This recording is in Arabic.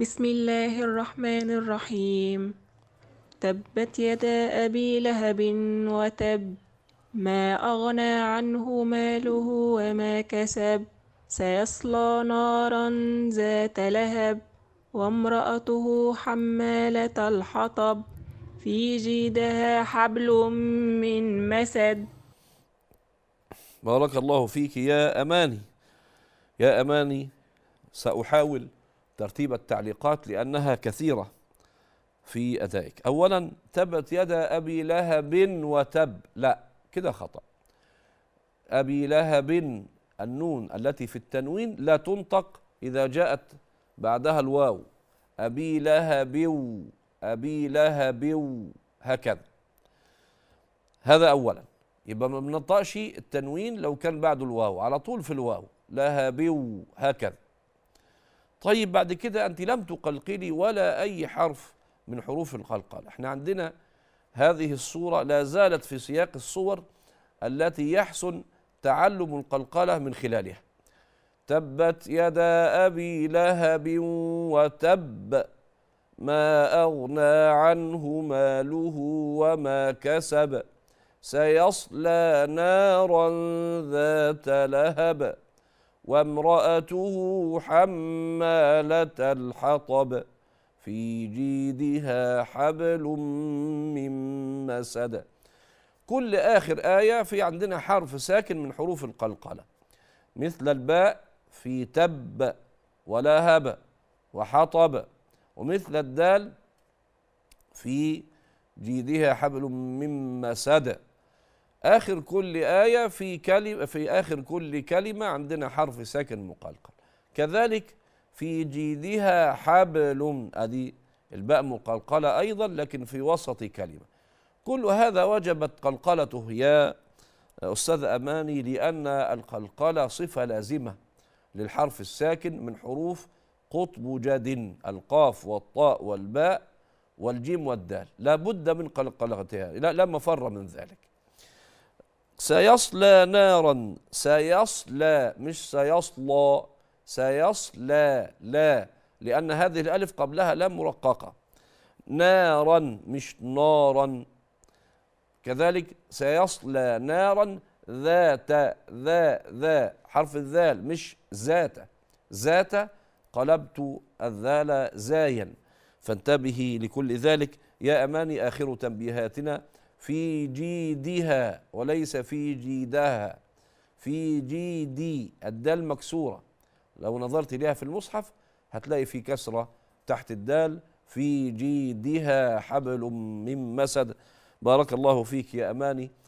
بسم الله الرحمن الرحيم تبت يدا أبي لهب وتب ما أغنى عنه ماله وما كسب سيصلى نارا ذات لهب وامرأته حمالة الحطب في جيدها حبل من مسد بارك الله فيك يا أماني يا أماني سأحاول ترتيب التعليقات لأنها كثيرة في أدائك أولا تبت يدا أبي لهب وتب لا كده خطأ أبي لهب النون التي في التنوين لا تنطق إذا جاءت بعدها الواو أبي لهب أبي لهب هكذا هذا أولا يبقى ما بنطقش التنوين لو كان بعده الواو على طول في الواو لهب هكذا طيب بعد كده أنت لم تقلقلي ولا أي حرف من حروف القلقلة احنا عندنا هذه الصورة لا زالت في سياق الصور التي يحسن تعلم القلقلة من خلالها تبت يدا أبي لهب وتب ما أغنى عنه ماله وما كسب سيصلى نارا ذات لهب وامرأته حمالة الحطب في جيدها حبل من مسد كل آخر آية في عندنا حرف ساكن من حروف القلقلة مثل الباء في تب ولهب وحطب ومثل الدال في جيدها حبل من مسد آخر كل آية في كلمة في آخر كل كلمة عندنا حرف ساكن مقلقل كذلك في جيدها حبل أدي الباء مقلقلة أيضا لكن في وسط كلمة كل هذا وجبت قلقلته يا أستاذ أماني لأن القلقلة صفة لازمة للحرف الساكن من حروف قطب جد القاف والطاء والباء والجيم والدال لا بد من قلقلتها لا, لا مفر من ذلك سيصلى نارا سيصلى مش سيصلى سيصلى لا لأن هذه الألف قبلها لا مرققة نارا مش نارا كذلك سيصلى نارا ذات ذا ذا حرف الذال مش ذات ذات قلبت الذال زايا فانتبهي لكل ذلك يا أماني آخر تنبيهاتنا في جيدها وليس في جيدها في جيدي الدال مكسورة لو نظرت إليها في المصحف هتلاقي في كسرة تحت الدال في جيدها حبل من مسد بارك الله فيك يا أماني